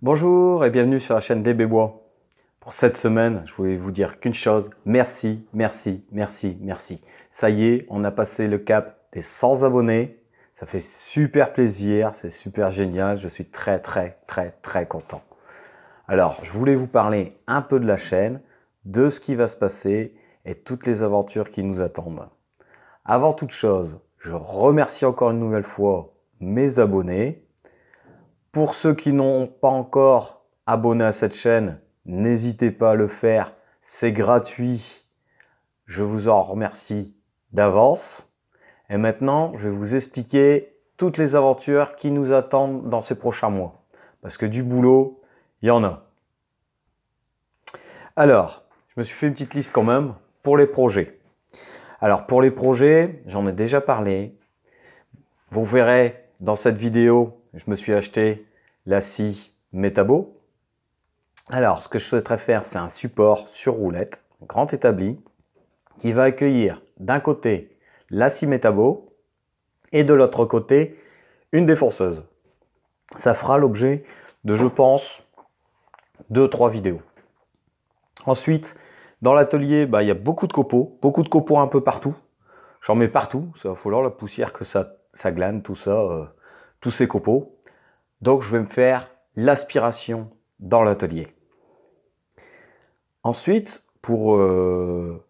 Bonjour et bienvenue sur la chaîne des Bébois. Pour cette semaine, je voulais vous dire qu'une chose, merci, merci, merci, merci. Ça y est, on a passé le cap des 100 abonnés. Ça fait super plaisir, c'est super génial, je suis très très très très content. Alors, je voulais vous parler un peu de la chaîne, de ce qui va se passer et toutes les aventures qui nous attendent. Avant toute chose, je remercie encore une nouvelle fois mes abonnés, pour ceux qui n'ont pas encore abonné à cette chaîne, n'hésitez pas à le faire. C'est gratuit. Je vous en remercie d'avance. Et maintenant, je vais vous expliquer toutes les aventures qui nous attendent dans ces prochains mois. Parce que du boulot, il y en a. Alors, je me suis fait une petite liste quand même pour les projets. Alors, pour les projets, j'en ai déjà parlé. Vous verrez dans cette vidéo, je me suis acheté la scie métabo. Alors, ce que je souhaiterais faire, c'est un support sur roulette, grand établi, qui va accueillir d'un côté la scie métabo, et de l'autre côté une défonceuse. Ça fera l'objet de, je pense, deux trois vidéos. Ensuite, dans l'atelier, bah, il y a beaucoup de copeaux, beaucoup de copeaux un peu partout. J'en mets partout, ça va falloir la poussière que ça, ça glane, tout ça, euh, tous ces copeaux. Donc je vais me faire l'aspiration dans l'atelier. Ensuite, pour euh,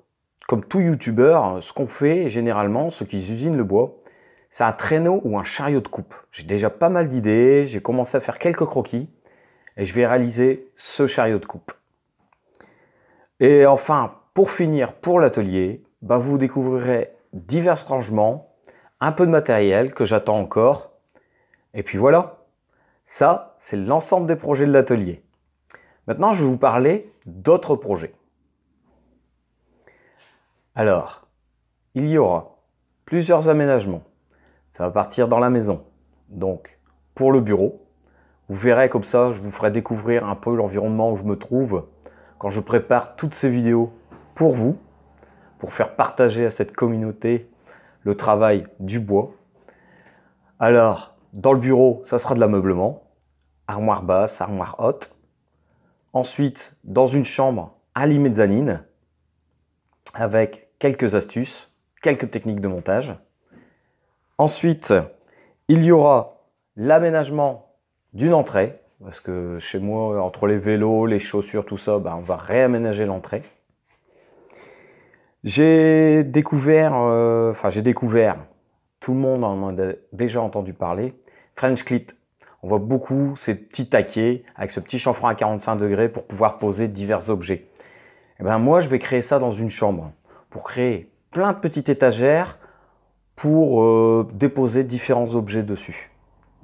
comme tout youtubeur, ce qu'on fait généralement, ceux qui usinent le bois, c'est un traîneau ou un chariot de coupe. J'ai déjà pas mal d'idées, j'ai commencé à faire quelques croquis et je vais réaliser ce chariot de coupe. Et enfin, pour finir, pour l'atelier, bah vous découvrirez divers rangements, un peu de matériel que j'attends encore. Et puis voilà. Ça, c'est l'ensemble des projets de l'atelier. Maintenant, je vais vous parler d'autres projets. Alors, il y aura plusieurs aménagements. Ça va partir dans la maison. Donc, pour le bureau, vous verrez comme ça, je vous ferai découvrir un peu l'environnement où je me trouve quand je prépare toutes ces vidéos pour vous, pour faire partager à cette communauté le travail du bois. Alors, dans le bureau, ça sera de l'ameublement armoire basse, armoire haute. Ensuite, dans une chambre à l'imezzanine, avec quelques astuces, quelques techniques de montage. Ensuite, il y aura l'aménagement d'une entrée, parce que chez moi, entre les vélos, les chaussures, tout ça, ben, on va réaménager l'entrée. J'ai découvert, euh, enfin j'ai découvert, tout le monde en a déjà entendu parler, French Clit on voit beaucoup ces petits taquets avec ce petit chanfrein à 45 degrés pour pouvoir poser divers objets. Eh ben moi, je vais créer ça dans une chambre pour créer plein de petites étagères pour euh, déposer différents objets dessus.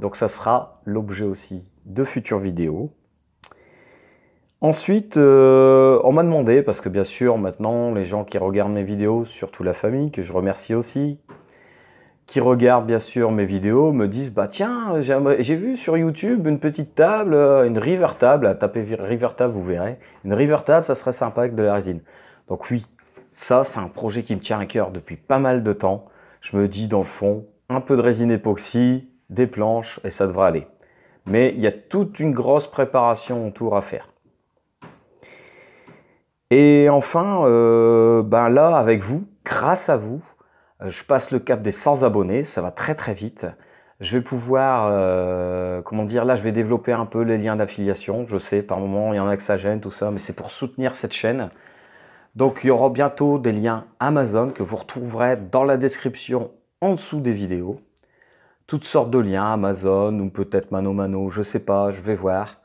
Donc ça sera l'objet aussi de futures vidéos. Ensuite, euh, on m'a demandé, parce que bien sûr maintenant les gens qui regardent mes vidéos, surtout la famille, que je remercie aussi, qui regardent bien sûr mes vidéos me disent bah tiens j'ai vu sur YouTube une petite table, euh, une river table, à taper river table vous verrez, une river table ça serait sympa avec de la résine. Donc oui, ça c'est un projet qui me tient à cœur depuis pas mal de temps. Je me dis dans le fond un peu de résine époxy, des planches et ça devrait aller. Mais il y a toute une grosse préparation autour à faire. Et enfin, euh, ben là avec vous, grâce à vous, euh, je passe le cap des 100 abonnés, ça va très très vite. Je vais pouvoir, euh, comment dire, là je vais développer un peu les liens d'affiliation. Je sais, par moment, il y en a que ça gêne, tout ça, mais c'est pour soutenir cette chaîne. Donc il y aura bientôt des liens Amazon que vous retrouverez dans la description en dessous des vidéos. Toutes sortes de liens Amazon ou peut-être Mano Mano, je sais pas, je vais voir.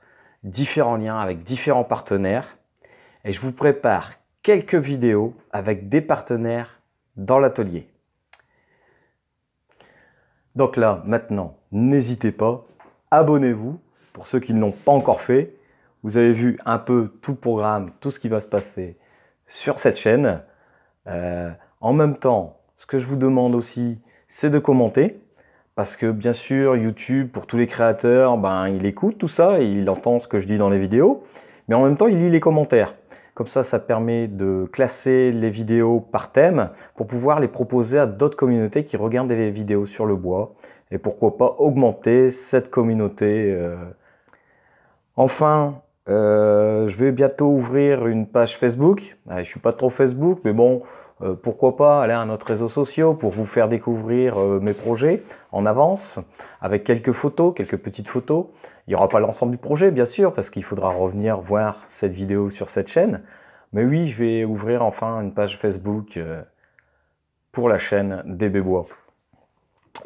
Différents liens avec différents partenaires. Et je vous prépare quelques vidéos avec des partenaires dans l'atelier. Donc là, maintenant, n'hésitez pas, abonnez-vous pour ceux qui ne l'ont pas encore fait. Vous avez vu un peu tout le programme, tout ce qui va se passer sur cette chaîne. Euh, en même temps, ce que je vous demande aussi, c'est de commenter. Parce que bien sûr, YouTube, pour tous les créateurs, ben, il écoute tout ça, il entend ce que je dis dans les vidéos. Mais en même temps, il lit les commentaires. Comme ça, ça permet de classer les vidéos par thème pour pouvoir les proposer à d'autres communautés qui regardent des vidéos sur le bois et pourquoi pas augmenter cette communauté. Euh. Enfin, euh, je vais bientôt ouvrir une page Facebook. Je ah, je suis pas trop Facebook, mais bon, euh, pourquoi pas aller à notre réseau social pour vous faire découvrir euh, mes projets en avance, avec quelques photos, quelques petites photos. Il n'y aura pas l'ensemble du projet, bien sûr, parce qu'il faudra revenir voir cette vidéo sur cette chaîne. Mais oui, je vais ouvrir enfin une page Facebook euh, pour la chaîne des Bébois.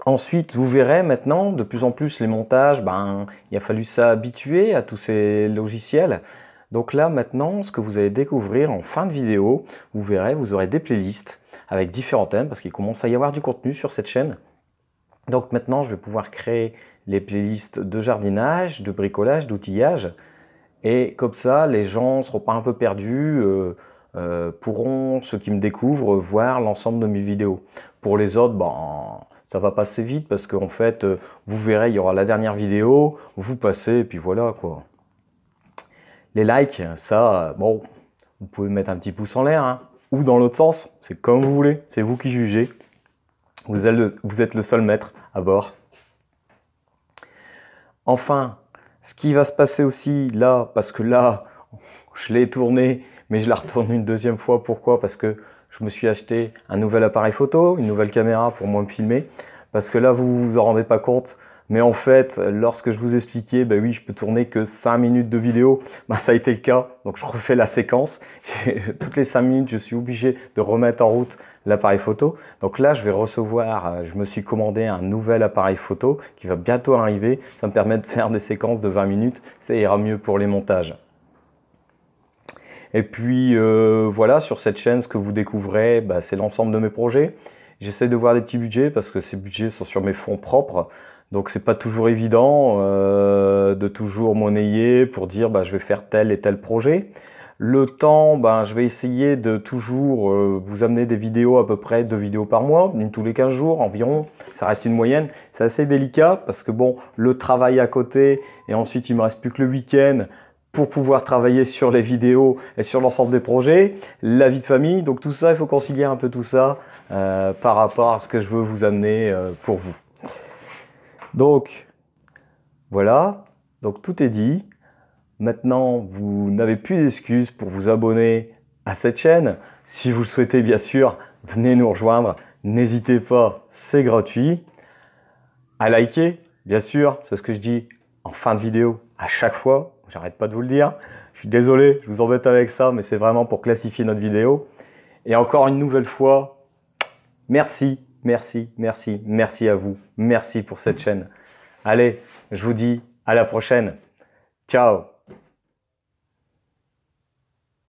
Ensuite, vous verrez maintenant, de plus en plus, les montages, ben, il a fallu s'habituer à tous ces logiciels. Donc là maintenant, ce que vous allez découvrir en fin de vidéo, vous verrez, vous aurez des playlists avec différents thèmes parce qu'il commence à y avoir du contenu sur cette chaîne. Donc maintenant, je vais pouvoir créer les playlists de jardinage, de bricolage, d'outillage. Et comme ça, les gens ne seront pas un peu perdus, euh, euh, pourront, ceux qui me découvrent, voir l'ensemble de mes vidéos. Pour les autres, ben, ça va passer vite parce qu'en fait, euh, vous verrez, il y aura la dernière vidéo, vous passez et puis voilà quoi. Les likes, ça, euh, bon, vous pouvez mettre un petit pouce en l'air, hein, ou dans l'autre sens, c'est comme vous voulez, c'est vous qui jugez. Vous êtes, le, seul maître à bord. Enfin, ce qui va se passer aussi là, parce que là, je l'ai tourné, mais je la retourne une deuxième fois. Pourquoi Parce que je me suis acheté un nouvel appareil photo, une nouvelle caméra pour moi me filmer. Parce que là, vous vous en rendez pas compte, mais en fait, lorsque je vous expliquais, ben oui, je peux tourner que 5 minutes de vidéo, ben, ça a été le cas. Donc je refais la séquence. Toutes les 5 minutes, je suis obligé de remettre en route l'appareil photo. Donc là, je vais recevoir, euh, je me suis commandé un nouvel appareil photo qui va bientôt arriver. Ça me permet de faire des séquences de 20 minutes. Ça ira mieux pour les montages. Et puis euh, voilà, sur cette chaîne, ce que vous découvrez, ben, c'est l'ensemble de mes projets. J'essaie de voir des petits budgets parce que ces budgets sont sur mes fonds propres. Donc c'est pas toujours évident euh, de toujours monnayer pour dire bah, je vais faire tel et tel projet. Le temps, bah, je vais essayer de toujours euh, vous amener des vidéos à peu près deux vidéos par mois, une tous les 15 jours environ. Ça reste une moyenne. C'est assez délicat parce que bon, le travail à côté et ensuite il me reste plus que le week-end pour pouvoir travailler sur les vidéos et sur l'ensemble des projets, la vie de famille. Donc tout ça, il faut concilier un peu tout ça euh, par rapport à ce que je veux vous amener euh, pour vous. Donc, voilà. Donc, tout est dit. Maintenant, vous n'avez plus d'excuses pour vous abonner à cette chaîne. Si vous le souhaitez, bien sûr, venez nous rejoindre. N'hésitez pas, c'est gratuit. À liker, bien sûr, c'est ce que je dis en fin de vidéo à chaque fois. J'arrête pas de vous le dire. Je suis désolé, je vous embête avec ça, mais c'est vraiment pour classifier notre vidéo. Et encore une nouvelle fois, merci merci, merci, merci à vous. Merci pour cette chaîne. Allez, je vous dis à la prochaine. Ciao